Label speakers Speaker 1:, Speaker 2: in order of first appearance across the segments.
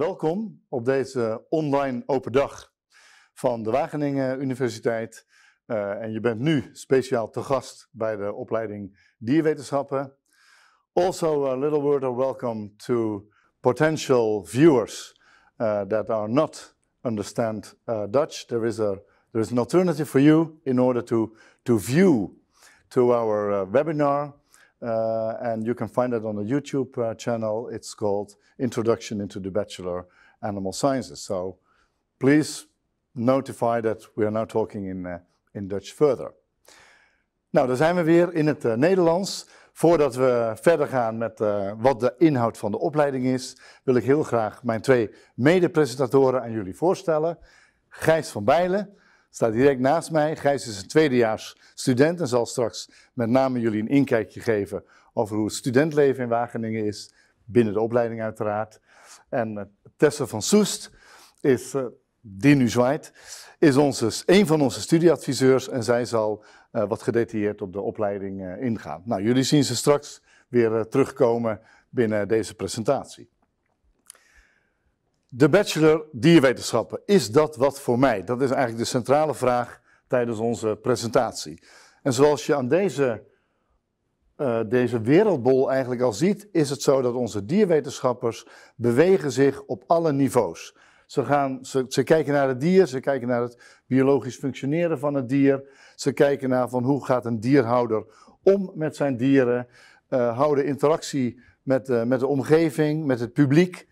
Speaker 1: Welkom op deze online open dag van de Wageningen Universiteit. Eh, en je bent nu speciaal te gast bij de opleiding Dierwetenschappen. Also, a little word of welcome to potential viewers uh, that are not understand eh, Dutch. There is a there is an alternative for you in order to to view to our webinar uh, and you can find it on the YouTube uh, channel. It's called Introduction into the Bachelor Animal Sciences. So please notify that we are now talking in, uh, in Dutch further. Nou, daar zijn we weer in het uh, Nederlands. Voordat we verder gaan met wat de inhoud van de opleiding is, wil ik heel graag mijn twee mede-presentatoren aan jullie voorstellen. Gijs van Bijlen, Staat direct naast mij. Gijs is een tweedejaars student en zal straks met name jullie een inkijkje geven over hoe het studentleven in Wageningen is. Binnen de opleiding uiteraard. En eh, Tessa van Soest is, uh, die nu zwaait, is onze, een van onze studieadviseurs. En zij zal eh, wat gedetailleerd op de opleiding ingaan. Nou, jullie zien ze straks weer terugkomen binnen deze presentatie. De bachelor dierwetenschappen, is dat wat voor mij? Dat is eigenlijk de centrale vraag tijdens onze presentatie. En zoals je aan deze, eh, deze wereldbol eigenlijk al ziet, is het zo dat onze dierwetenschappers bewegen zich op alle niveaus. Ze, gaan, ze, ze, kijken naar het dier, ze kijken naar het biologisch functioneren van het dier. Ze kijken naar van hoe gaat een dierhouder om met zijn dieren. Uh, houden interactie met, uh, met de omgeving, met het publiek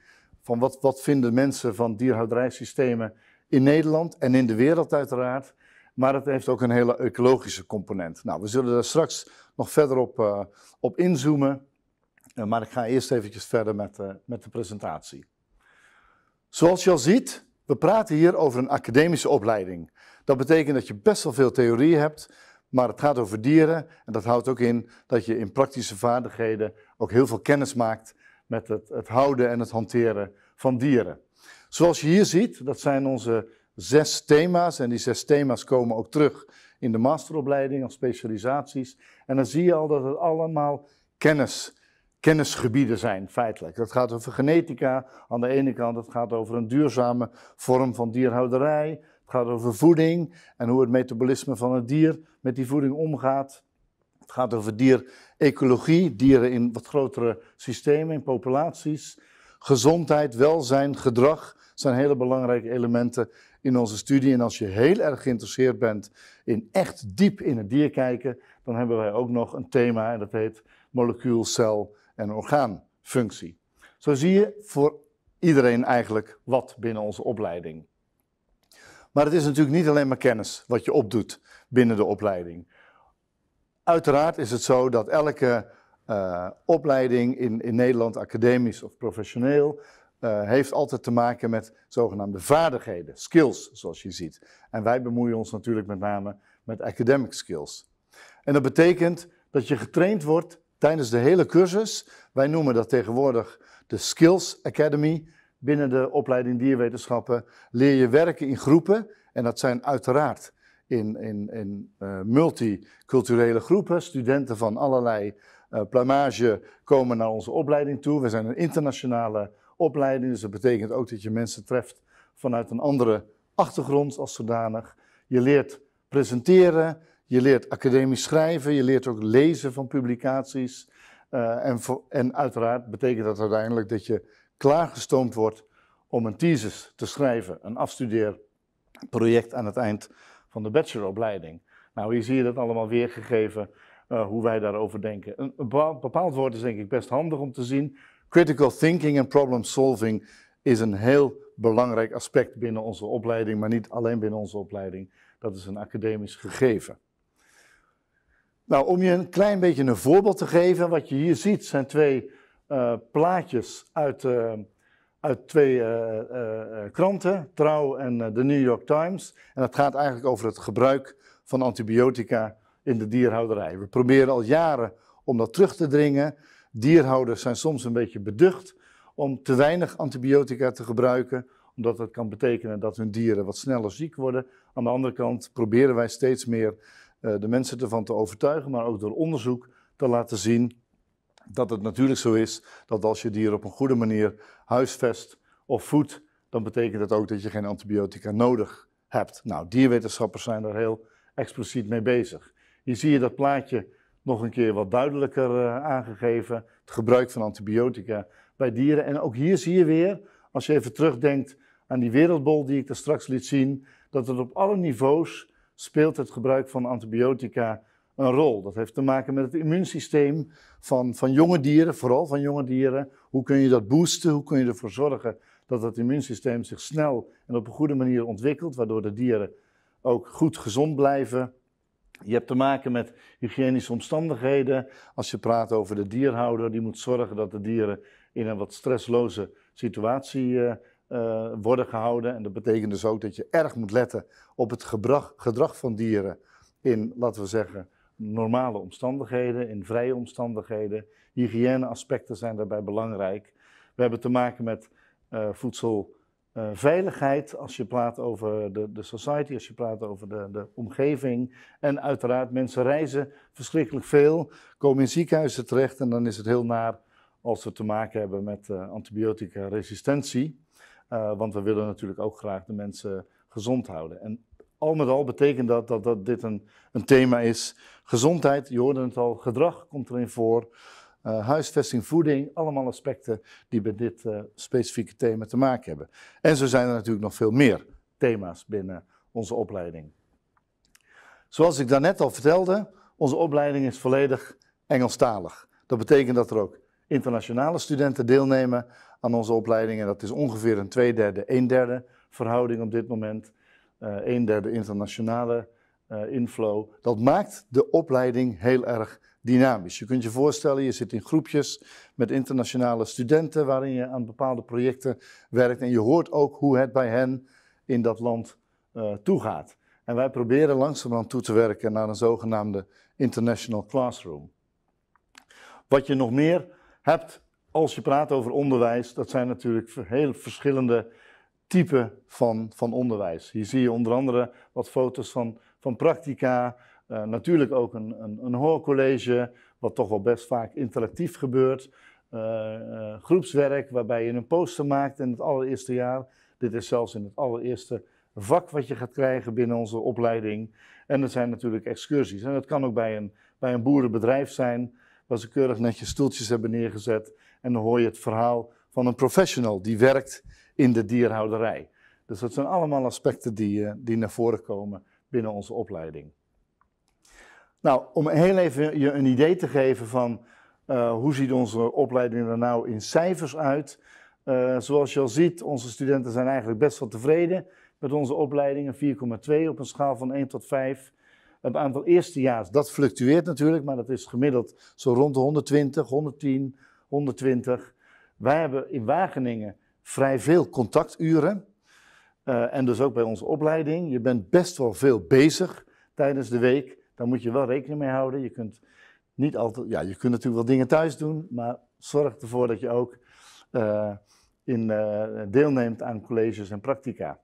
Speaker 1: van wat, wat vinden mensen van dierhouderijsystemen in Nederland en in de wereld uiteraard. Maar het heeft ook een hele ecologische component. Nou, we zullen daar straks nog verder op, eh, op inzoomen. Eh, maar ik ga eerst eventjes verder met, eh, met de presentatie. Zoals je al ziet, we praten hier over een academische opleiding. Dat betekent dat je best wel veel theorie hebt, maar het gaat over dieren. En dat houdt ook in dat je in praktische vaardigheden ook heel veel kennis maakt met het, het houden en het hanteren van dieren. Zoals je hier ziet, dat zijn onze zes thema's. En die zes thema's komen ook terug in de masteropleiding als specialisaties. En dan zie je al dat het allemaal kennis, kennisgebieden zijn, feitelijk. Dat gaat over genetica aan de ene kant, het gaat over een duurzame vorm van dierhouderij. Het gaat over voeding en hoe het metabolisme van het dier met die voeding omgaat. Het gaat over dier- ecologie, dieren in wat grotere systemen, in populaties. Gezondheid, welzijn, gedrag zijn hele belangrijke elementen in onze studie. En als je heel erg geïnteresseerd bent in echt diep in het dier kijken, dan hebben wij ook nog een thema en dat heet molecuul, cel en orgaanfunctie. Zo zie je voor iedereen eigenlijk wat binnen onze opleiding. Maar het is natuurlijk niet alleen maar kennis wat je opdoet binnen de opleiding. Uiteraard is het zo dat elke eh, opleiding in, in Nederland, academisch of professioneel, eh, heeft altijd te maken met zogenaamde vaardigheden, skills, zoals je ziet. En wij bemoeien ons natuurlijk met name met academic skills. En dat betekent dat je getraind wordt tijdens de hele cursus. Wij noemen dat tegenwoordig de Skills Academy. Binnen de opleiding dierwetenschappen leer je werken in groepen. En dat zijn uiteraard in, in, in eh, multiculturele groepen. Studenten van allerlei uh, eh, plamage komen naar onze opleiding toe. We zijn een internationale opleiding, dus dat betekent ook dat je mensen treft vanuit een andere achtergrond als zodanig. Je leert presenteren, je leert academisch schrijven, je leert ook lezen van publicaties. Eh, en, en uiteraard betekent dat uiteindelijk dat je klaargestoomd wordt om een thesis te schrijven, een afstudeerproject aan het eind van de bacheloropleiding. Nou, hier zie je dat allemaal weergegeven, uh, hoe wij daarover denken. Een, bepaald woord is denk ik best handig om te zien. Critical thinking en problem solving is een heel belangrijk aspect binnen onze opleiding, maar niet alleen binnen onze opleiding. Dat is een academisch gegeven. Nou, om je een klein beetje een voorbeeld te geven, wat je hier ziet zijn twee eh, plaatjes uit de eh, uit twee eh, eh, eh, kranten, Trouw en de New York Times. En dat gaat eigenlijk over het gebruik van antibiotica in de dierhouderij. We proberen al jaren om dat terug te dringen. Dierhouders zijn soms een beetje beducht om te weinig antibiotica te gebruiken, omdat dat kan betekenen dat hun dieren wat sneller ziek worden. Aan de andere kant proberen wij steeds meer de mensen ervan te overtuigen, maar ook door onderzoek te laten zien dat het natuurlijk zo is dat als je dieren op een goede manier huisvest of voedt, dan betekent dat ook dat je geen antibiotica nodig hebt. Nou, dierwetenschappers zijn daar heel expliciet mee bezig. Hier zie je dat plaatje nog een keer wat duidelijker eh, aangegeven. Het gebruik van antibiotica bij dieren. En ook hier zie je weer, als je even terugdenkt aan die wereldbol die ik daar straks liet zien, dat het op alle niveaus speelt het gebruik van antibiotica een rol. Dat heeft te maken met het immuunsysteem van, van jonge dieren, vooral van jonge dieren. Hoe kun je dat boosten? Hoe kun je ervoor zorgen dat het immuunsysteem zich snel en op een goede manier ontwikkelt, waardoor de dieren ook goed gezond blijven? Je hebt te maken met hygiënische omstandigheden. Als je praat over de dierhouder, die moet zorgen dat de dieren in een wat stressloze situatie eh, eh, worden gehouden. En dat betekent dus ook dat je erg moet letten op het gedrag, gedrag van dieren in, laten we zeggen, normale omstandigheden, in vrije omstandigheden. Hygiëneaspecten zijn daarbij belangrijk. We hebben te maken met eh, voedselveiligheid eh, als je praat over de, de society, als je praat over de, de omgeving. En uiteraard, mensen reizen verschrikkelijk veel, komen in ziekenhuizen terecht en dan is het heel naar als we te maken hebben met uh, eh, antibiotica resistentie. want we willen natuurlijk ook graag de mensen gezond houden. En al met al betekent dat dat, dat dit een, een thema is. Gezondheid, je hoorde het al, gedrag komt erin voor. Uh, huisvesting, voeding, allemaal aspecten die met dit eh, specifieke thema te maken hebben. En zo zijn er natuurlijk nog veel meer thema's binnen onze opleiding. Zoals ik daarnet al vertelde, onze opleiding is volledig Engelstalig. Dat betekent dat er ook internationale studenten deelnemen aan onze opleiding. En dat is ongeveer een tweederde, een derde verhouding op dit moment. Eh, een derde internationale eh, inflow. Dat maakt de opleiding heel erg dynamisch. Je kunt je voorstellen, je zit in groepjes met internationale studenten waarin je aan bepaalde projecten werkt en je hoort ook hoe het bij hen in dat land eh, toegaat. En wij proberen langzamerhand toe te werken naar een zogenaamde international classroom. Wat je nog meer hebt als je praat over onderwijs, dat zijn natuurlijk heel verschillende type van, van onderwijs. Hier zie je onder andere wat foto's van, van practica, eh, natuurlijk ook een, een, een, hoorcollege, wat toch wel best vaak interactief gebeurt. Eh, eh, groepswerk, waarbij je een poster maakt in het allereerste jaar. Dit is zelfs in het allereerste vak wat je gaat krijgen binnen onze opleiding. En er zijn natuurlijk excursies. En dat kan ook bij een, bij een boerenbedrijf zijn, waar ze keurig netjes stoeltjes hebben neergezet. En dan hoor je het verhaal van een professional die werkt in de dierhouderij. Dus dat zijn allemaal aspecten die, eh, die naar voren komen binnen onze opleiding. Nou, om heel even je een idee te geven van eh, hoe ziet onze opleiding er nou in cijfers uit. Eh, zoals je al ziet, onze studenten zijn eigenlijk best wel tevreden met onze opleidingen. 4,2 op een schaal van 1 tot 5. Het aantal eerstejaars, dat fluctueert natuurlijk, maar dat is gemiddeld zo rond de 120, 110, 120. Wij hebben in Wageningen vrij veel contacturen. Eh, en dus ook bij onze opleiding. Je bent best wel veel bezig tijdens de week. Daar moet je wel rekening mee houden. Je kunt, niet altijd, ja, je kunt natuurlijk wel dingen thuis doen, maar zorg ervoor dat je ook eh, in, eh, deelneemt aan colleges en practica.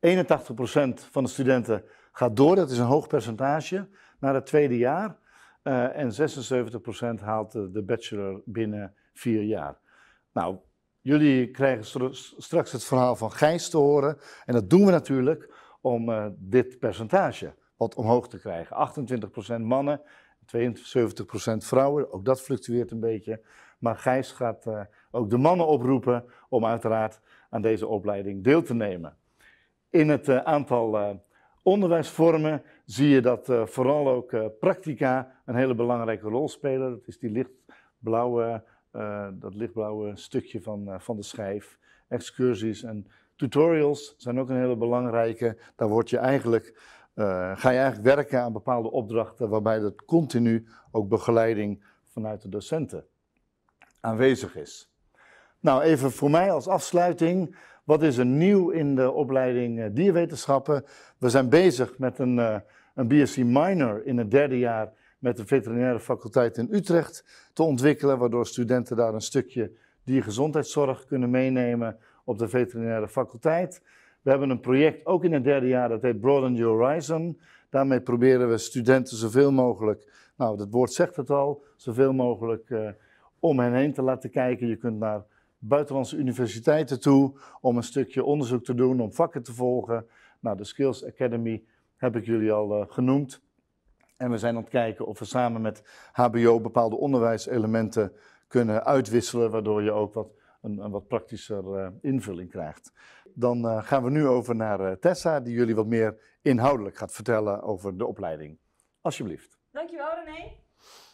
Speaker 1: 81% van de studenten gaat door, dat is een hoog percentage, naar het tweede jaar. en 76% haalt de bachelor binnen vier jaar. Nou, Jullie krijgen straks het verhaal van Gijs te horen. En dat doen we natuurlijk om eh, dit percentage wat omhoog te krijgen. 28% mannen, 72% vrouwen. Ook dat fluctueert een beetje. Maar Gijs gaat eh, ook de mannen oproepen om uiteraard aan deze opleiding deel te nemen. In het eh, aantal onderwijsvormen zie je dat vooral ook practica een hele belangrijke rol spelen. Dat is die lichtblauwe eh, dat lichtblauwe stukje van, eh, van de schijf. Excursies en tutorials zijn ook een hele belangrijke. Daar word je eigenlijk, eh, ga je eigenlijk werken aan bepaalde opdrachten waarbij dat continu ook begeleiding vanuit de docenten aanwezig is. Nou, even voor mij als afsluiting. Wat is er nieuw in de opleiding dierwetenschappen? We zijn bezig met een, een BSc minor in het derde jaar met de veterinaire faculteit in Utrecht te ontwikkelen, waardoor studenten daar een stukje diergezondheidszorg kunnen meenemen op de veterinaire faculteit. We hebben een project ook in het derde jaar, dat heet Broaden Your Horizon. Daarmee proberen we studenten zoveel mogelijk, nou dat woord zegt het al, zoveel mogelijk eh, om hen heen te laten kijken. Je kunt naar buitenlandse universiteiten toe om een stukje onderzoek te doen, om vakken te volgen. Nou, de Skills Academy heb ik jullie al eh, genoemd. En we zijn aan het kijken of we samen met HBO bepaalde onderwijselementen kunnen uitwisselen, waardoor je ook wat, een, wat praktischer eh, invulling krijgt. Dan eh, gaan we nu over naar eh, Tessa, die jullie wat meer inhoudelijk gaat vertellen over de opleiding. Alsjeblieft.
Speaker 2: Dankjewel René.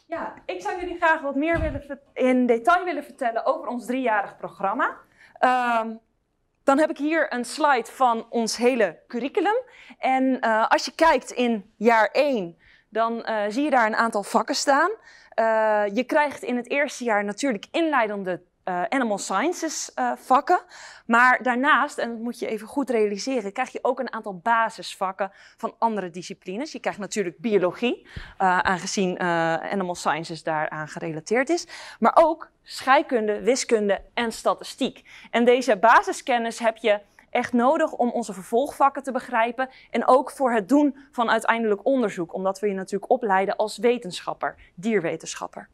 Speaker 2: Ja, ik zou jullie graag wat meer willen in detail willen vertellen over ons driejarig programma. Ehm, dan heb ik hier een slide van ons hele curriculum. En als je kijkt in jaar 1, dan eh, zie je daar een aantal vakken staan. Eh, je krijgt in het eerste jaar natuurlijk inleidende eh, animal sciences vakken. Maar daarnaast, en dat moet je even goed realiseren, krijg je ook een aantal basisvakken van andere disciplines. Je krijgt natuurlijk biologie, aangezien animal sciences daaraan gerelateerd is. Maar ook scheikunde, wiskunde en statistiek. En deze basiskennis heb je echt nodig om onze vervolgvakken te begrijpen en ook voor het doen van uiteindelijk onderzoek, omdat we je natuurlijk opleiden als wetenschapper, dierwetenschapper.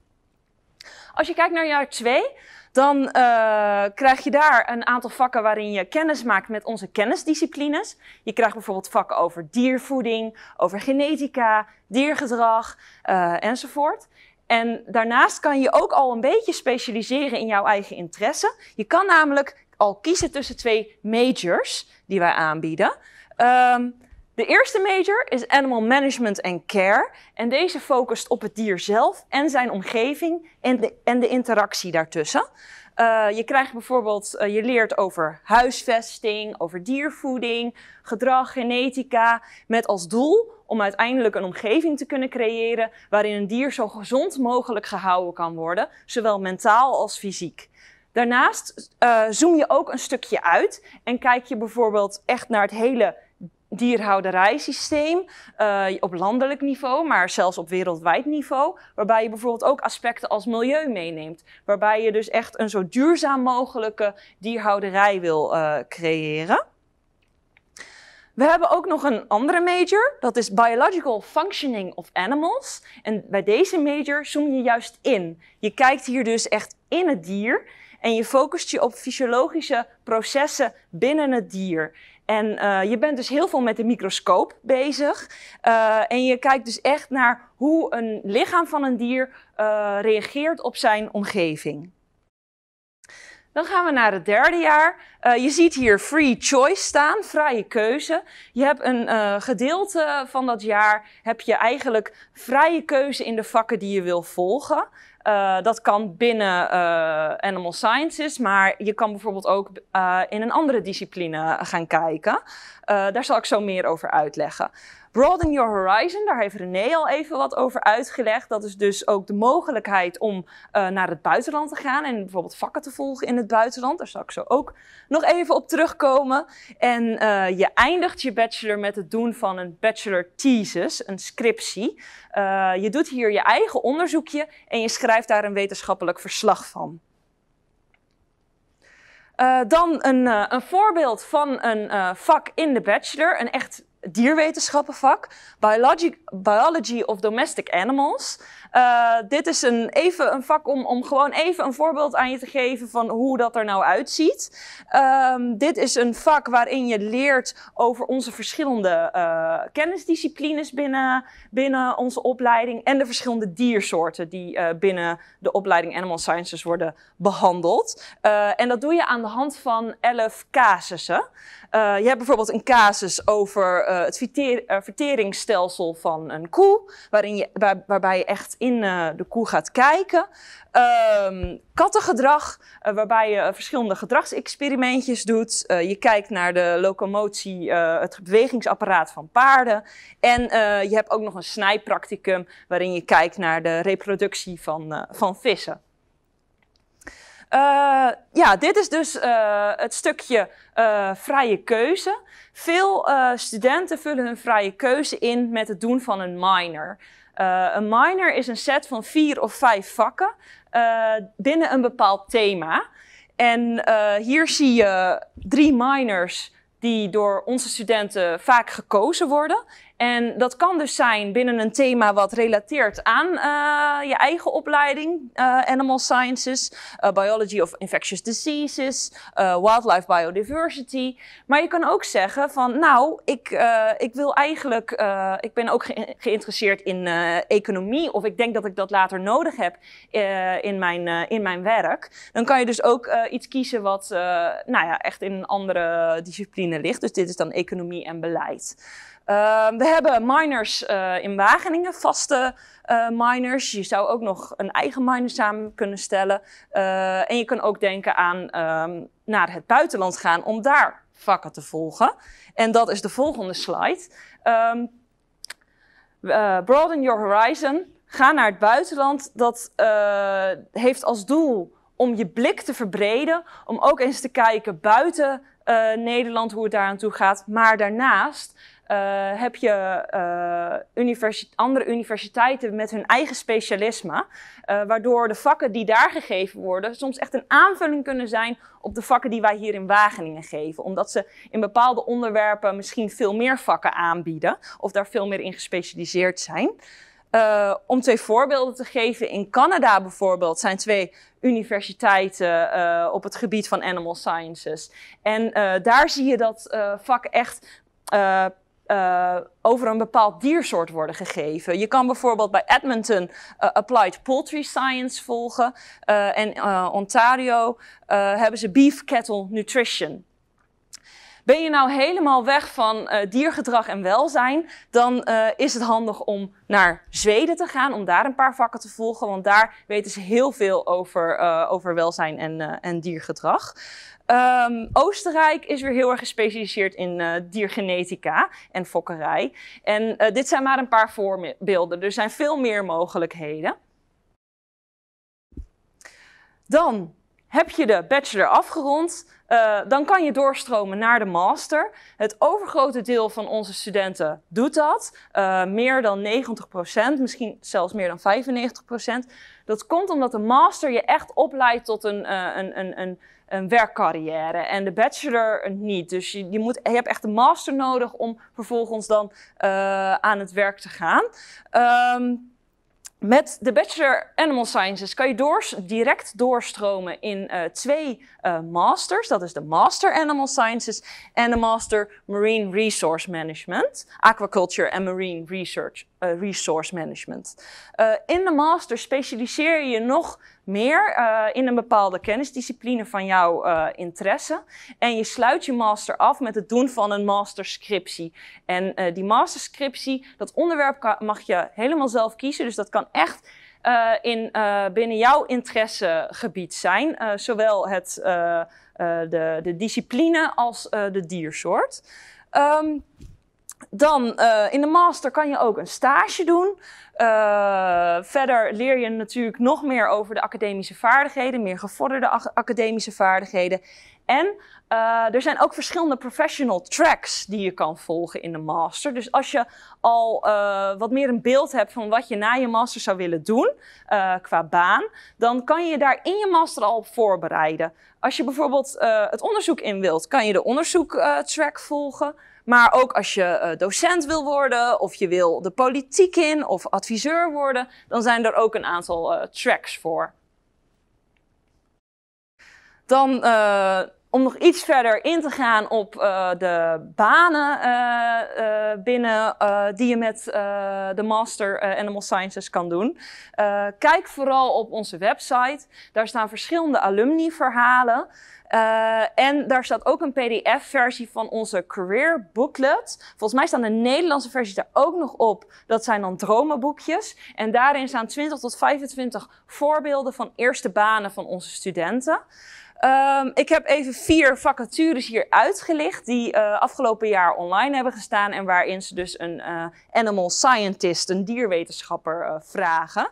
Speaker 2: Als je kijkt naar jaar 2, dan eh, krijg je daar een aantal vakken waarin je kennis maakt met onze kennisdisciplines. Je krijgt bijvoorbeeld vakken over diervoeding, over genetica, diergedrag eh, enzovoort. En daarnaast kan je ook al een beetje specialiseren in jouw eigen interesse. Je kan namelijk al kiezen tussen twee majors die wij aanbieden. Ehm, de eerste major is Animal Management and Care. En deze focust op het dier zelf en zijn omgeving en de, en de interactie daartussen. Eh, je krijgt bijvoorbeeld, eh, je leert over huisvesting, over diervoeding, gedrag, genetica, met als doel om uiteindelijk een omgeving te kunnen creëren waarin een dier zo gezond mogelijk gehouden kan worden, zowel mentaal als fysiek. Daarnaast eh, zoom je ook een stukje uit en kijk je bijvoorbeeld echt naar het hele dierhouderijsysteem eh, op landelijk niveau, maar zelfs op wereldwijd niveau, waarbij je bijvoorbeeld ook aspecten als milieu meeneemt, waarbij je dus echt een zo duurzaam mogelijke dierhouderij wil eh, creëren. We hebben ook nog een andere major, dat is Biological Functioning of Animals. En bij deze major zoom je juist in. Je kijkt hier dus echt in het dier en je focust je op fysiologische processen binnen het dier. En eh, je bent dus heel veel met de microscoop bezig. Eh, en je kijkt dus echt naar hoe een lichaam van een dier eh, reageert op zijn omgeving. Dan gaan we naar het derde jaar. je ziet hier free choice staan, vrije keuze. Je hebt een gedeelte van dat jaar, heb je eigenlijk vrije keuze in de vakken die je wil volgen. Eh, dat kan binnen eh, Animal Sciences, maar je kan bijvoorbeeld ook eh, in een andere discipline gaan kijken. daar zal ik zo meer over uitleggen. Broaden Your Horizon, daar heeft René al even wat over uitgelegd. Dat is dus ook de mogelijkheid om eh, naar het buitenland te gaan en bijvoorbeeld vakken te volgen in het buitenland. Daar zal ik zo ook nog even op terugkomen. En eh, je eindigt je bachelor met het doen van een bachelor thesis, een scriptie. Eh, je doet hier je eigen onderzoekje en je schrijft daar een wetenschappelijk verslag van. dan een, een, voorbeeld van een vak in de bachelor, een echt dierwetenschappenvak, Biology, Biology of Domestic Animals. Eh, dit is een, even een vak om, om gewoon even een voorbeeld aan je te geven van hoe dat er nou uitziet. Ehm, dit is een vak waarin je leert over onze verschillende eh, kennisdisciplines binnen, binnen onze opleiding en de verschillende diersoorten die eh, binnen de opleiding Animal Sciences worden behandeld. en dat doe je aan de hand van elf casussen. Eh, je hebt bijvoorbeeld een casus over eh, het eh, verteringsstelsel van een koe, waarin je, waarbij je echt in de koe gaat kijken. Ehm, kattengedrag, waarbij je verschillende gedragsexperimentjes doet. je kijkt naar de locomotie, het bewegingsapparaat van paarden. En je hebt ook nog een snijpracticum waarin je kijkt naar de reproductie van, van vissen. Eh, ja, dit is dus eh, het stukje eh, vrije keuze. Veel studenten vullen hun vrije keuze in met het doen van een minor. een minor is een set van vier of vijf vakken binnen een bepaald thema. En hier zie je drie minors die door onze studenten vaak gekozen worden. En dat kan dus zijn binnen een thema wat relateert aan uh, je eigen opleiding, uh, Animal Sciences, uh, Biology of Infectious Diseases, Wildlife Biodiversity. Maar je kan ook zeggen van, nou, ik, ik wil eigenlijk, ik ben ook geïnteresseerd in economie of ik denk dat ik dat later nodig heb in, mijn, in mijn werk. Dan kan je dus ook iets kiezen wat, nou ja, echt in een andere discipline ligt. Dus dit is dan economie en beleid. Ehm, we hebben miners eh, in Wageningen, vaste eh, miners. Je zou ook nog een eigen miner samen kunnen stellen. Eh, en je kan ook denken aan ehm, naar het buitenland gaan om daar vakken te volgen. En dat is de volgende slide. Ehm, broaden your horizon. Ga naar het buitenland. Dat heeft als doel om je blik te verbreden. Om ook eens te kijken buiten Nederland hoe het daar aan toe gaat. Maar daarnaast eh, heb je eh, andere universiteiten met hun eigen specialisme, eh, waardoor de vakken die daar gegeven worden soms echt een aanvulling kunnen zijn op de vakken die wij hier in Wageningen geven, omdat ze in bepaalde onderwerpen misschien veel meer vakken aanbieden of daar veel meer in gespecialiseerd zijn. om twee voorbeelden te geven, in Canada bijvoorbeeld zijn twee universiteiten op het gebied van animal sciences. En daar zie je dat vak echt eh, over een bepaald diersoort worden gegeven. Je kan bijvoorbeeld bij Edmonton eh, Applied Poultry Science volgen. Eh, en Ontario hebben ze Beef Cattle Nutrition. Ben je nou helemaal weg van eh, diergedrag en welzijn, dan eh, is het handig om naar Zweden te gaan, om daar een paar vakken te volgen, want daar weten ze heel veel over, eh, over welzijn en, en diergedrag. Ehm, Oostenrijk is weer heel erg gespecialiseerd in diergenetica en fokkerij. En dit zijn maar een paar voorbeelden. Er zijn veel meer mogelijkheden. Dan heb je de bachelor afgerond, eh, dan kan je doorstromen naar de master. Het overgrote deel van onze studenten doet dat. Eh, meer dan 90%, misschien zelfs meer dan 95%. Dat komt omdat de master je echt opleidt tot een, uh, een, een, een, een, werkcarrière en de bachelor niet. Dus je, je, moet, je hebt echt de master nodig om vervolgens dan aan het werk te gaan. Um, met de Bachelor Animal Sciences kan je doors, direct doorstromen in eh, twee eh, masters. Dat is de Master Animal Sciences en de Master Marine Resource Management. Aquaculture en Marine Research, eh, Resource Management. Eh, in de master specialiseer je nog meer in een bepaalde kennisdiscipline van jouw interesse. En je sluit je master af met het doen van een masterscriptie. En die masterscriptie, dat onderwerp mag je helemaal zelf kiezen. Dus dat kan echt eh, in, eh, binnen jouw interessegebied zijn. Eh, zowel het, de, de, discipline als de diersoort. Um, dan in de master kan je ook een stage doen. verder leer je natuurlijk nog meer over de academische vaardigheden, meer gevorderde academische vaardigheden. En eh, er zijn ook verschillende professional tracks die je kan volgen in de master. Dus als je al eh, wat meer een beeld hebt van wat je na je master zou willen doen eh, qua baan, dan kan je je daar in je master al op voorbereiden. Als je bijvoorbeeld het onderzoek in wilt, kan je de onderzoek track volgen. Maar ook als je docent wil worden, of je wil de politiek in, of adviseur worden, dan zijn er ook een aantal tracks voor. Dan om nog iets verder in te gaan op eh, de banen eh, eh, binnen die je met de Master Animal Sciences kan doen, kijk vooral op onze website. Daar staan verschillende alumni-verhalen. en daar staat ook een PDF-versie van onze Career Booklet. Volgens mij staan de Nederlandse versies daar ook nog op. Dat zijn dan dromenboekjes. En daarin staan 20 tot 25 voorbeelden van eerste banen van onze studenten. Ehm, ik heb even vier vacatures hier uitgelicht die eh, afgelopen jaar online hebben gestaan en waarin ze dus een eh, animal scientist, een dierwetenschapper, eh, vragen.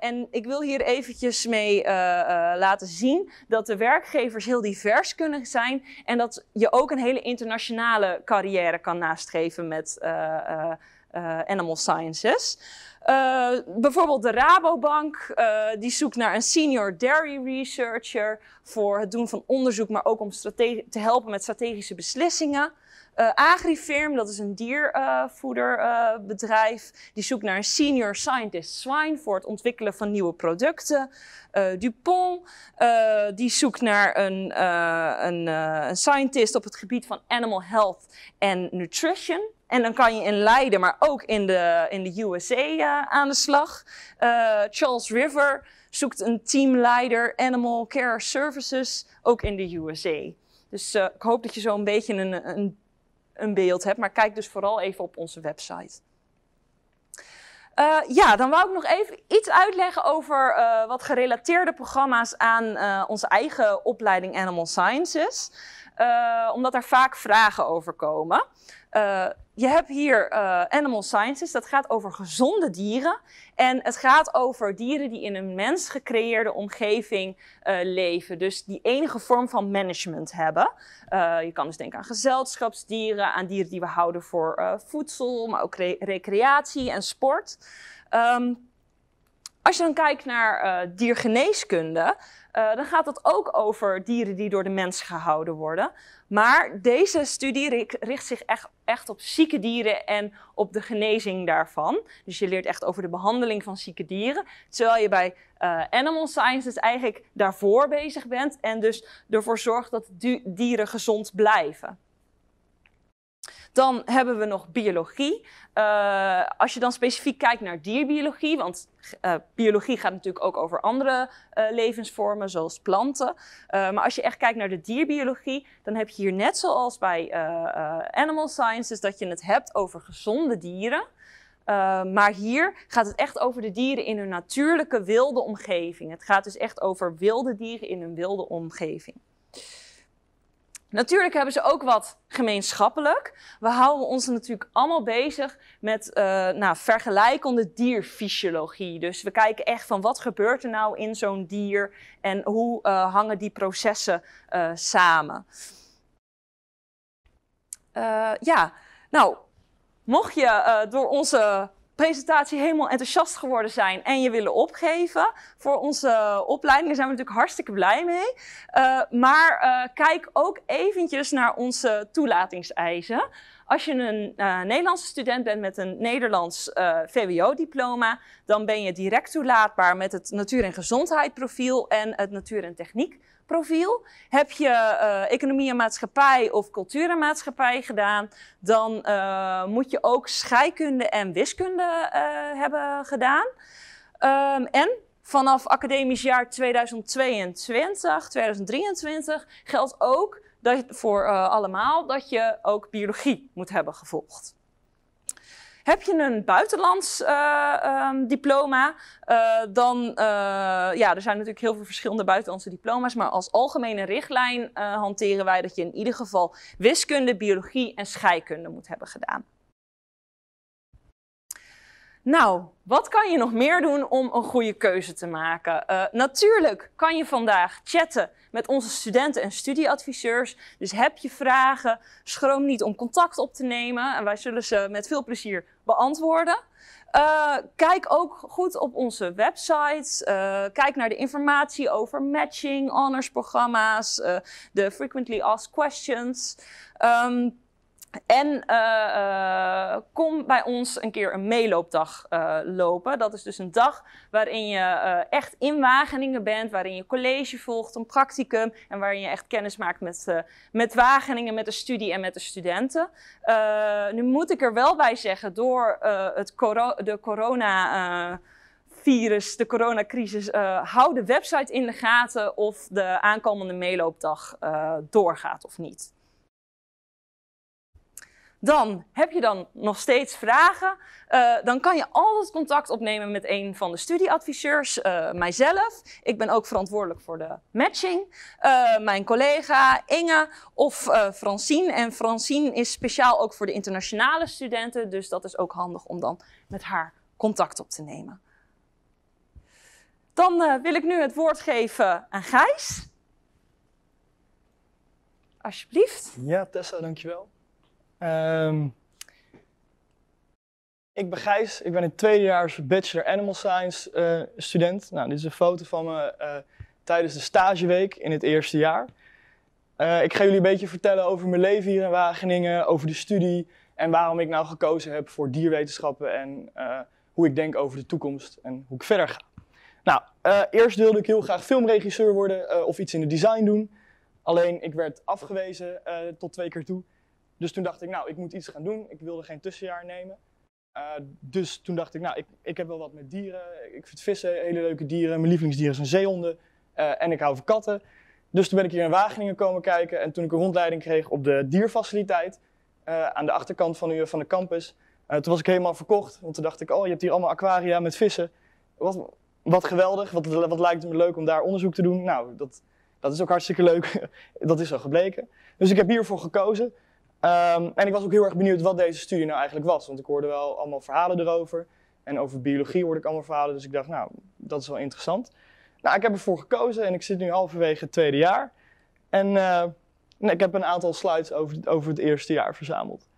Speaker 2: en ik wil hier eventjes mee laten zien dat de werkgevers heel divers kunnen zijn en dat je ook een hele internationale carrière kan nastreven met animal sciences. Eh, bijvoorbeeld de Rabobank, uh, die zoekt naar een senior dairy researcher voor het doen van onderzoek, maar ook om te helpen met strategische beslissingen. Uh, Agrifirm, dat is een diervoederbedrijf, die zoekt naar een senior scientist swine voor het ontwikkelen van nieuwe producten. Uh, Dupont, die zoekt naar een, een, een scientist op het gebied van animal health en nutrition. En dan kan je in Leiden, maar ook in de, in de USA eh, aan de slag. Eh, Charles River zoekt een teamleider Animal Care Services, ook in de USA. Dus eh, ik hoop dat je zo een beetje een, een, een, beeld hebt, maar kijk dus vooral even op onze website. ja, dan wou ik nog even iets uitleggen over wat gerelateerde programma's aan onze eigen opleiding Animal Sciences. omdat er vaak vragen over komen je hebt hier eh, animal sciences, dat gaat over gezonde dieren. En het gaat over dieren die in een mens gecreëerde omgeving eh, leven. Dus die enige vorm van management hebben. Eh, je kan dus denken aan gezelschapsdieren, aan dieren die we houden voor voedsel, maar ook recreatie en sport. Ehm, als je dan kijkt naar diergeneeskunde, dan gaat dat ook over dieren die door de mens gehouden worden. Maar deze studie richt zich echt echt op zieke dieren en op de genezing daarvan. Dus je leert echt over de behandeling van zieke dieren. Terwijl je bij uh, animal sciences eigenlijk daarvoor bezig bent en dus ervoor zorgt dat dieren gezond blijven. Dan hebben we nog biologie. Eh, als je dan specifiek kijkt naar dierbiologie, want eh, biologie gaat natuurlijk ook over andere eh, levensvormen, zoals planten. maar als je echt kijkt naar de dierbiologie, dan heb je hier net zoals bij animal sciences dat je het hebt over gezonde dieren. maar hier gaat het echt over de dieren in hun natuurlijke wilde omgeving. Het gaat dus echt over wilde dieren in hun wilde omgeving. Natuurlijk hebben ze ook wat gemeenschappelijk. We houden ons natuurlijk allemaal bezig met eh, nou, vergelijkende dierfysiologie. Dus we kijken echt van wat gebeurt er nou in zo'n dier en hoe eh, hangen die processen uh, samen. ja, nou, mocht je door onze presentatie helemaal enthousiast geworden zijn en je willen opgeven. Voor onze eh, opleiding daar zijn we natuurlijk hartstikke blij mee. Eh, maar eh, kijk ook eventjes naar onze toelatingseisen. Als je een Nederlandse student bent met een Nederlands VWO-diploma, dan ben je direct toelaatbaar met het natuur- en gezondheidsprofiel en het natuur- en techniek profiel. Heb je eh, economie en maatschappij of cultuur en maatschappij gedaan, dan eh, moet je ook scheikunde en wiskunde eh, hebben gedaan. Ehm, en vanaf academisch jaar 2022, 2023 geldt ook dat voor allemaal dat je ook biologie moet hebben gevolgd. Heb je een buitenlands eh, ehm, diploma, eh, dan, eh, ja, er zijn natuurlijk heel veel verschillende buitenlandse diploma's, maar als algemene richtlijn hanteren wij dat je in ieder geval wiskunde, biologie en scheikunde moet hebben gedaan. Nou, wat kan je nog meer doen om een goede keuze te maken? Eh, natuurlijk kan je vandaag chatten met onze studenten en studieadviseurs. Dus heb je vragen, schroom niet om contact op te nemen. En wij zullen ze met veel plezier beantwoorden. Eh, kijk ook goed op onze websites. Eh, kijk naar de informatie over matching, honorsprogramma's, de frequently asked questions. Um, en eh, eh, kom bij ons een keer een meeloopdag eh, lopen. Dat is dus een dag waarin je echt in Wageningen bent, waarin je college volgt, een practicum en waarin je echt kennis maakt met, met Wageningen, met de studie en met de studenten. nu moet ik er wel bij zeggen, door het de corona virus, de coronacrisis, uh, hou de website in de gaten of de aankomende meeloopdag doorgaat of niet dan heb je dan nog steeds vragen. Eh, dan kan je altijd contact opnemen met een van de studieadviseurs, eh, mijzelf. Ik ben ook verantwoordelijk voor de matching. Eh, mijn collega Inge of Francine. En Francine is speciaal ook voor de internationale studenten. Dus dat is ook handig om dan met haar contact op te nemen. Dan wil ik nu het woord geven aan Gijs. Alsjeblieft. Ja,
Speaker 3: Tessa, dankjewel. Ehm, ik ben Gijs, ik ben een tweedejaars Bachelor Animal Science eh, student. Nou, dit is een foto van me eh, tijdens de stageweek in het eerste jaar. Eh, ik ga jullie een beetje vertellen over mijn leven hier in Wageningen, over de studie en waarom ik nou gekozen heb voor dierwetenschappen en hoe ik denk over de toekomst en hoe ik verder ga. Nou, eerst wilde ik heel graag filmregisseur worden of iets in de design doen. Alleen ik werd afgewezen tot twee keer toe. Dus toen dacht ik, nou, ik moet iets gaan doen. Ik wilde geen tussenjaar nemen. Eh, dus toen dacht ik, nou, ik, ik heb wel wat met dieren. Ik vind vissen hele leuke dieren. Mijn lievelingsdieren zijn zeehonden. Uh, en ik hou van katten. Dus toen ben ik hier in Wageningen komen kijken. En toen ik een rondleiding kreeg op de dierfaciliteit. Eh, aan de achterkant van de, van de campus. toen was ik helemaal verkocht. Want toen dacht ik, oh, je hebt hier allemaal aquaria met vissen. Wat, wat geweldig. Wat, wat lijkt het me leuk om daar onderzoek te doen. Nou, dat, dat is ook hartstikke leuk. dat is al gebleken. Dus ik heb hiervoor gekozen. Ehm, en ik was ook heel erg benieuwd wat deze studie nou eigenlijk was. Want ik hoorde wel allemaal verhalen erover. En over biologie hoorde ik allemaal verhalen. Dus ik dacht, nou, dat is wel interessant. Nou, ik heb ervoor gekozen en ik zit nu halverwege het tweede jaar. En eh, ik heb een aantal slides over, over het eerste jaar verzameld.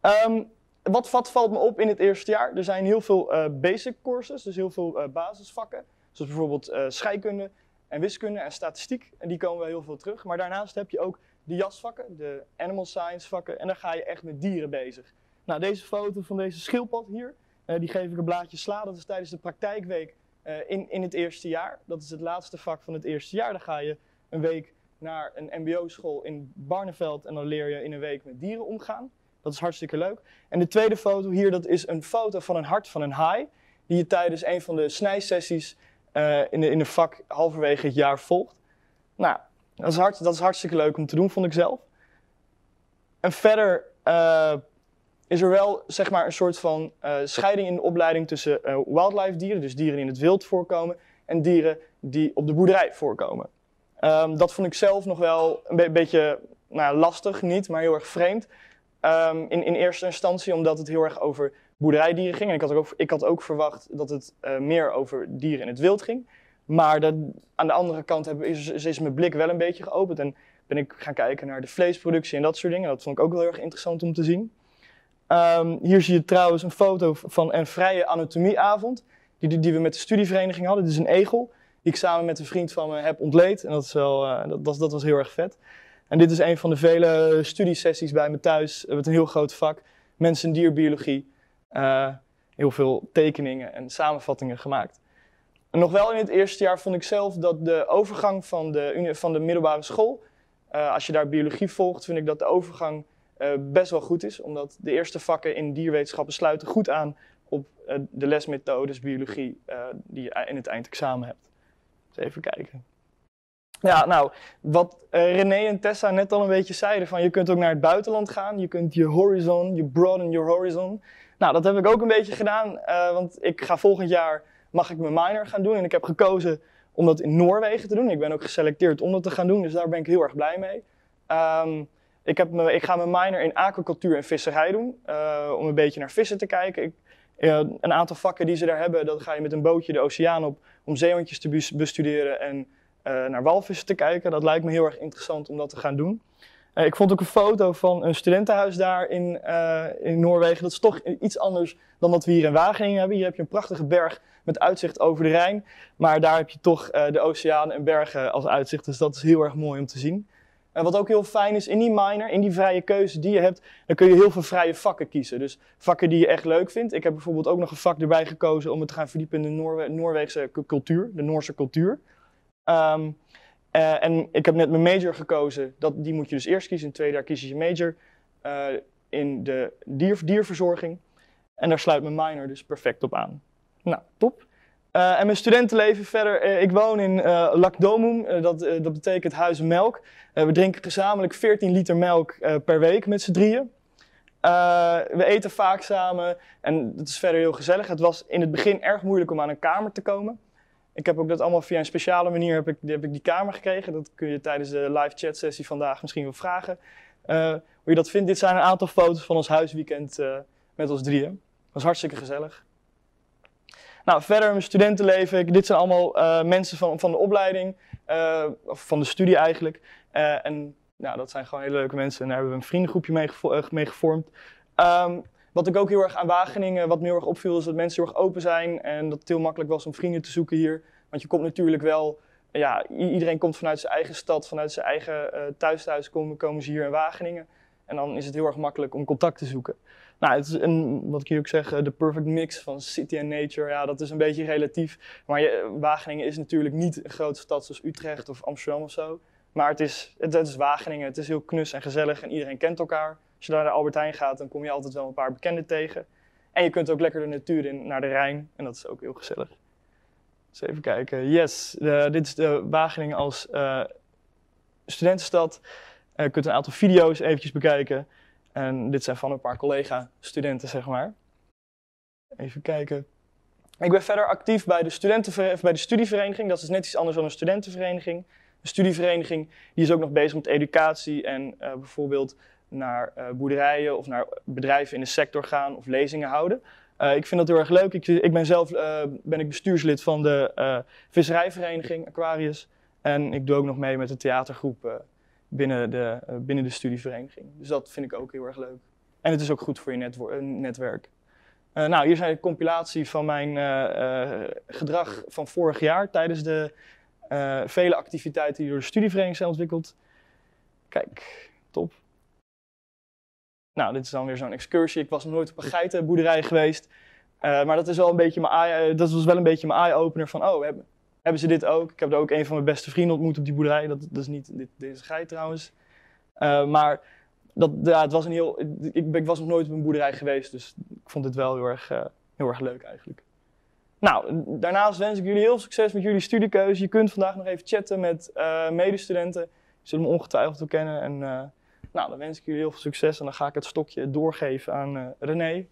Speaker 3: Ehm, wat, valt me op in het eerste jaar? Er zijn heel veel eh, basic courses, dus heel veel eh, basisvakken. Zoals bijvoorbeeld scheikunde en wiskunde en statistiek. En die komen wel heel veel terug. Maar daarnaast heb je ook de jasvakken, de animal science vakken. En dan ga je echt met dieren bezig. Nou, deze foto van deze schildpad hier, eh, die geef ik een blaadje sla. Dat is tijdens de praktijkweek eh, in, in het eerste jaar. Dat is het laatste vak van het eerste jaar. Dan ga je een week naar een mbo-school in Barneveld en dan leer je in een week met dieren omgaan. Dat is hartstikke leuk. En de tweede foto hier, dat is een foto van een hart van een haai. Die je tijdens een van de snijsessies eh, in, de, in een vak halverwege het jaar volgt. Nou, dat is, hart, dat is hartstikke leuk om te doen, vond ik zelf. En verder eh, is er wel zeg maar, een soort van eh, scheiding in de opleiding tussen uh, wildlife dieren, dus dieren die in het wild voorkomen, en dieren die op de boerderij voorkomen. Ehm, dat vond ik zelf nog wel een beetje nou, lastig, niet, maar heel erg vreemd. Ehm, in, in, eerste instantie omdat het heel erg over boerderijdieren ging. En ik had ook, ik had ook verwacht dat het meer over dieren in het wild ging. Maar dat, aan de andere kant is, mijn blik wel een beetje geopend. En ben ik gaan kijken naar de vleesproductie en dat soort dingen. Dat vond ik ook wel heel erg interessant om te zien. Ehm, hier zie je trouwens een foto van een vrije anatomieavond. Die, die, we met de studievereniging hadden. Dit is een egel. Die ik samen met een vriend van me heb ontleed. En dat, is wel, eh, dat, dat, was heel erg vet. En dit is een van de vele studiesessies bij me thuis. Eh, met een heel groot vak. Mensen en dierbiologie. Eh, heel veel tekeningen en samenvattingen gemaakt. Nog wel in het eerste jaar vond ik zelf dat de overgang van de, van de middelbare school, eh, als je daar biologie volgt, vind ik dat de overgang eh, best wel goed is. Omdat de eerste vakken in dierwetenschappen sluiten goed aan op eh, de lesmethodes biologie die je in het eindexamen hebt. Dus even kijken. Ja, nou, wat René en Tessa net al een beetje zeiden, van je kunt ook naar het buitenland gaan, je kunt je horizon, je broaden your horizon. Nou, dat heb ik ook een beetje gedaan, want ik ga volgend jaar mag ik mijn minor gaan doen. En ik heb gekozen om dat in Noorwegen te doen. Ik ben ook geselecteerd om dat te gaan doen, dus daar ben ik heel erg blij mee. Ehm, ik, heb me, ik ga mijn minor in aquacultuur en visserij doen, eh, om een beetje naar vissen te kijken. Ik, eh, een aantal vakken die ze daar hebben, dat ga je met een bootje de oceaan op om zeehondjes te bestuderen en eh, naar walvissen te kijken. Dat lijkt me heel erg interessant om dat te gaan doen. Eh, ik vond ook een foto van een studentenhuis daar in, eh, in Noorwegen. Dat is toch iets anders dan wat we hier in Wageningen hebben. Hier heb je een prachtige berg met uitzicht over de Rijn. Maar daar heb je toch eh, de oceanen en bergen als uitzicht. Dus dat is heel erg mooi om te zien. En wat ook heel fijn is, in die minor, in die vrije keuze die je hebt, dan kun je heel veel vrije vakken kiezen. Dus vakken die je echt leuk vindt. Ik heb bijvoorbeeld ook nog een vak erbij gekozen om me te gaan verdiepen in de Noorwe cultuur, de Noorse cultuur. Ehm, eh, en ik heb net mijn major gekozen. Dat, die moet je dus eerst kiezen. In tweede jaar kies je je major eh, in de dier, dierverzorging. En daar sluit mijn minor dus perfect op aan. Nou, top. Eh, en mijn studentenleven verder. ik woon in Lacdomum. dat, dat betekent huizen melk. we drinken gezamenlijk 14 liter melk per week met z'n drieën. we eten vaak samen en dat is verder heel gezellig. Het was in het begin erg moeilijk om aan een kamer te komen. Ik heb ook dat allemaal via een speciale manier heb ik, heb ik die kamer gekregen. Dat kun je tijdens de live chat sessie vandaag misschien wel vragen. Eh, hoe je dat vindt. Dit zijn een aantal foto's van ons huisweekend eh, met ons drieën. was hartstikke gezellig. Nou, verder mijn studentenleven. Dit zijn allemaal eh, mensen van, van de opleiding, of van de studie eigenlijk. en nou, dat zijn gewoon hele leuke mensen. En daar hebben we een vriendengroepje mee, gevormd. Ehm, wat ik ook heel erg aan Wageningen, wat me heel erg opviel, is dat mensen heel erg open zijn en dat het heel makkelijk was om vrienden te zoeken hier. Want je komt natuurlijk wel, ja, iedereen komt vanuit zijn eigen stad, vanuit zijn eigen uh, eh, thuis thuis komen, komen ze hier in Wageningen. En dan is het heel erg makkelijk om contact te zoeken. Nou, het is een, wat ik hier ook zeg, eh, de perfect mix van city en nature. Ja, dat is een beetje relatief. Maar Wageningen is natuurlijk niet een grote stad zoals Utrecht of Amsterdam of zo. Maar het is, het is Wageningen, het is heel knus en gezellig en iedereen kent elkaar. Als je naar de Albert Heijn gaat, dan kom je altijd wel een paar bekenden tegen. En je kunt ook lekker de natuur in, naar de Rijn. En dat is ook heel gezellig. Dus even kijken. Yes, dit is de Wageningen als eh, studentenstad. Eh, je kunt een aantal video's eventjes bekijken. En dit zijn van een paar collega-studenten, zeg maar. Even kijken. Ik ben verder actief bij de, bij de studievereniging. Dat is dus net iets anders dan een studentenvereniging. Een studievereniging die is ook nog bezig met educatie en eh, bijvoorbeeld naar eh, boerderijen of naar bedrijven in de sector gaan of lezingen houden. Eh, ik vind dat heel erg leuk. Ik, ik ben zelf eh, ben ik bestuurslid van de visserijvereniging Aquarius. En ik doe ook nog mee met de theatergroep binnen, de, binnen de studievereniging. Dus dat vind ik ook heel erg leuk. En het is ook goed voor je netwerk. nou, hier zijn de compilatie van mijn gedrag van vorig jaar tijdens de vele activiteiten die door de studievereniging zijn ontwikkeld. Kijk, nou, dit is dan weer zo'n excursie. Ik was nog nooit op een geitenboerderij geweest. Eh, maar dat, is wel een beetje mijn eh, dat was wel een beetje mijn eye-opener van, oh, hebben, hebben ze dit ook? Ik heb daar ook een van mijn beste vrienden ontmoet op die boerderij. Dat, dat is niet dit, deze geit trouwens. Eh, maar dat, ja, het was een heel, ik, ik, was nog nooit op een boerderij geweest, dus ik vond dit wel heel erg, heel erg leuk eigenlijk. Nou, daarnaast wens ik jullie heel succes met jullie studiekeuze. Je kunt vandaag nog even chatten met medestudenten. Ze zullen me ongetwijfeld wel kennen. En nou, dan wens ik jullie heel veel succes en dan ga ik het stokje doorgeven aan eh, René.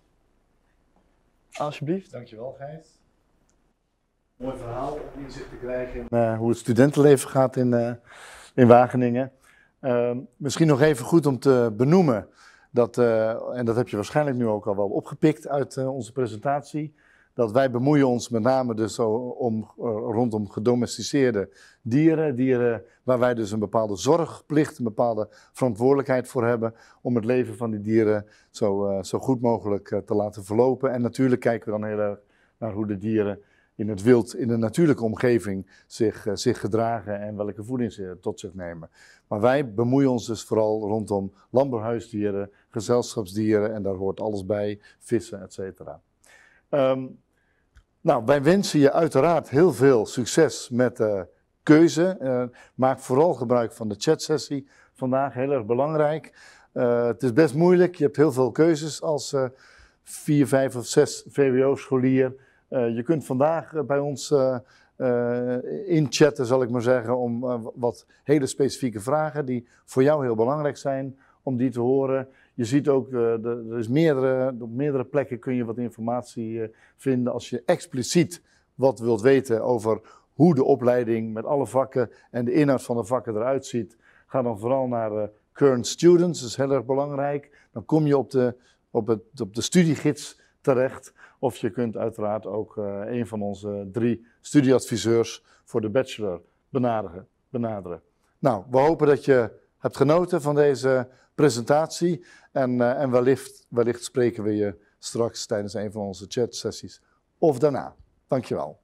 Speaker 3: Alsjeblieft.
Speaker 1: Dankjewel, Gijs. Mooi verhaal om inzicht te krijgen in eh, hoe het studentenleven gaat in, eh, in Wageningen. Ehm, misschien nog even goed om te benoemen, dat, en dat heb je waarschijnlijk nu ook al wel opgepikt uit onze presentatie dat wij bemoeien ons met name dus om, eh, rondom gedomesticeerde dieren. Dieren waar wij dus een bepaalde zorgplicht, een bepaalde verantwoordelijkheid voor hebben. Om het leven van die dieren zo, eh, zo goed mogelijk eh, te laten verlopen. En natuurlijk kijken we dan heel erg naar hoe de dieren in het wild, in de natuurlijke omgeving zich, zich gedragen en welke voeding ze tot zich nemen. Maar wij bemoeien ons dus vooral rondom landbouwhuisdieren, gezelschapsdieren en daar hoort alles bij, vissen, et cetera. Ehm, nou, wij wensen je uiteraard heel veel succes met de eh, keuze. Eh, maak vooral gebruik van de chatsessie vandaag, heel erg belangrijk. Eh, het is best moeilijk, je hebt heel veel keuzes als vier, vijf of zes VWO-scholier. je kunt vandaag bij ons uh, inchatten, zal ik maar zeggen, om wat hele specifieke vragen die voor jou heel belangrijk zijn, om die te horen. Je ziet ook, eh, er is meerdere, op meerdere plekken kun je wat informatie eh, vinden als je expliciet wat wilt weten over hoe de opleiding met alle vakken en de inhoud van de vakken eruit ziet. Ga dan vooral naar eh, Current Students, dat is heel erg belangrijk. Dan kom je op de, op het, op de studiegids terecht. Of je kunt uiteraard ook een van onze drie studieadviseurs voor de bachelor benaderen. benaderen. Nou, we hopen dat je hebt genoten van deze presentatie. En, eh, en wellicht, wellicht spreken we je straks tijdens een van onze chat-sessies of daarna. Dankjewel.